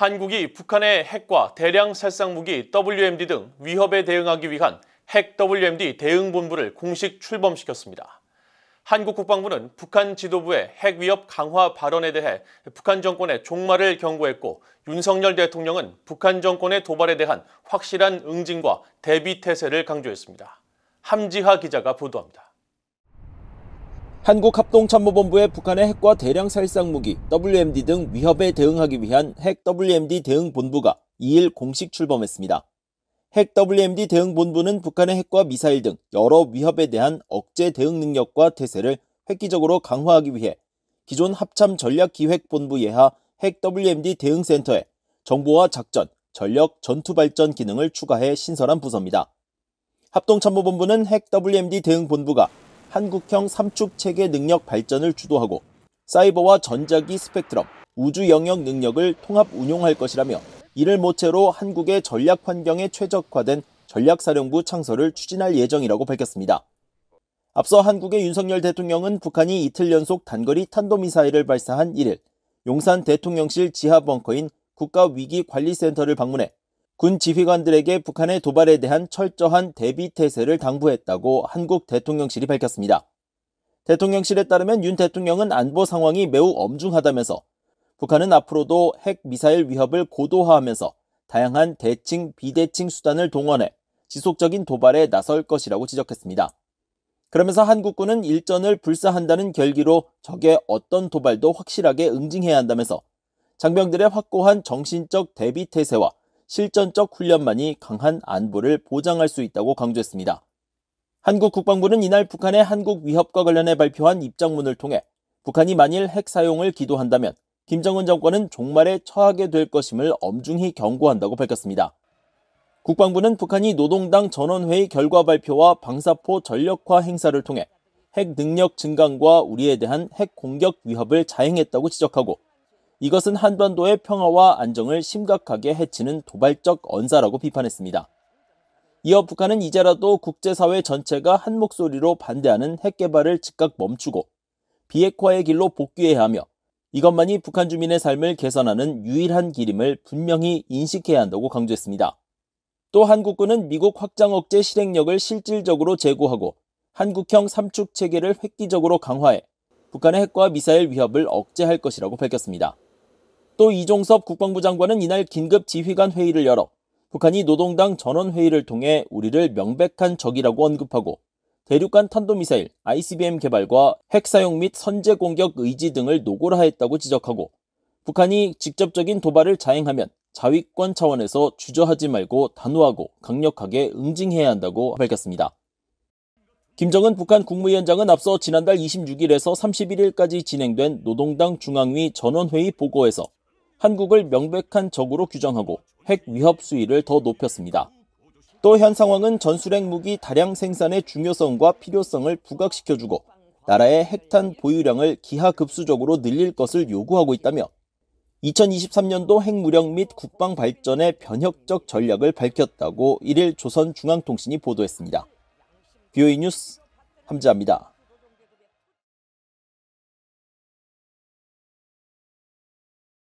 한국이 북한의 핵과 대량 살상 무기 WMD 등 위협에 대응하기 위한 핵 WMD 대응본부를 공식 출범시켰습니다. 한국 국방부는 북한 지도부의 핵 위협 강화 발언에 대해 북한 정권의 종말을 경고했고 윤석열 대통령은 북한 정권의 도발에 대한 확실한 응징과 대비 태세를 강조했습니다. 함지하 기자가 보도합니다. 한국합동참모본부의 북한의 핵과 대량 살상 무기, WMD 등 위협에 대응하기 위한 핵 WMD 대응본부가 2일 공식 출범했습니다. 핵 WMD 대응본부는 북한의 핵과 미사일 등 여러 위협에 대한 억제 대응 능력과 태세를 획기적으로 강화하기 위해 기존 합참 전략기획본부 예하 핵 WMD 대응센터에 정보와 작전, 전력, 전투 발전 기능을 추가해 신설한 부서입니다. 합동참모본부는 핵 WMD 대응본부가 한국형 삼축 체계 능력 발전을 주도하고 사이버와 전자기 스펙트럼, 우주 영역 능력을 통합 운용할 것이라며 이를 모체로 한국의 전략 환경에 최적화된 전략사령부 창설을 추진할 예정이라고 밝혔습니다. 앞서 한국의 윤석열 대통령은 북한이 이틀 연속 단거리 탄도미사일을 발사한 1일 용산 대통령실 지하 벙커인 국가위기관리센터를 방문해 군 지휘관들에게 북한의 도발에 대한 철저한 대비 태세를 당부했다고 한국 대통령실이 밝혔습니다. 대통령실에 따르면 윤 대통령은 안보 상황이 매우 엄중하다면서 북한은 앞으로도 핵 미사일 위협을 고도화하면서 다양한 대칭, 비대칭 수단을 동원해 지속적인 도발에 나설 것이라고 지적했습니다. 그러면서 한국군은 일전을 불사한다는 결기로 적의 어떤 도발도 확실하게 응징해야 한다면서 장병들의 확고한 정신적 대비태세와 실전적 훈련만이 강한 안보를 보장할 수 있다고 강조했습니다. 한국 국방부는 이날 북한의 한국 위협과 관련해 발표한 입장문을 통해 북한이 만일 핵 사용을 기도한다면 김정은 정권은 종말에 처하게 될 것임을 엄중히 경고한다고 밝혔습니다. 국방부는 북한이 노동당 전원회의 결과 발표와 방사포 전력화 행사를 통해 핵 능력 증강과 우리에 대한 핵 공격 위협을 자행했다고 지적하고 이것은 한반도의 평화와 안정을 심각하게 해치는 도발적 언사라고 비판했습니다. 이어 북한은 이제라도 국제사회 전체가 한 목소리로 반대하는 핵 개발을 즉각 멈추고 비핵화의 길로 복귀해야 하며 이것만이 북한 주민의 삶을 개선하는 유일한 길임을 분명히 인식해야 한다고 강조했습니다. 또 한국군은 미국 확장 억제 실행력을 실질적으로 제고하고 한국형 삼축 체계를 획기적으로 강화해 북한의 핵과 미사일 위협을 억제할 것이라고 밝혔습니다. 또 이종섭 국방부 장관은 이날 긴급 지휘관 회의를 열어 북한이 노동당 전원 회의를 통해 우리를 명백한 적이라고 언급하고 대륙간 탄도미사일 ICBM 개발과 핵 사용 및 선제 공격 의지 등을 노골화했다고 지적하고 북한이 직접적인 도발을 자행하면 자위권 차원에서 주저하지 말고 단호하고 강력하게 응징해야 한다고 밝혔습니다. 김정은 북한 국무위원장은 앞서 지난달 26일에서 31일까지 진행된 노동당 중앙위 전원회의 보고에서 한국을 명백한 적으로 규정하고 핵 위협 수위를 더 높였습니다. 또 현 상황은 전술핵 무기 다량 생산의 중요성과 필요성을 부각시켜주고 나라의 핵탄 보유량을 기하급수적으로 늘릴 것을 요구하고 있다며 2023년도 핵무력 및 국방 발전의 변혁적 전략을 밝혔다고 1일 조선중앙통신이 보도했습니다. 뷰이 뉴스 함자입니다.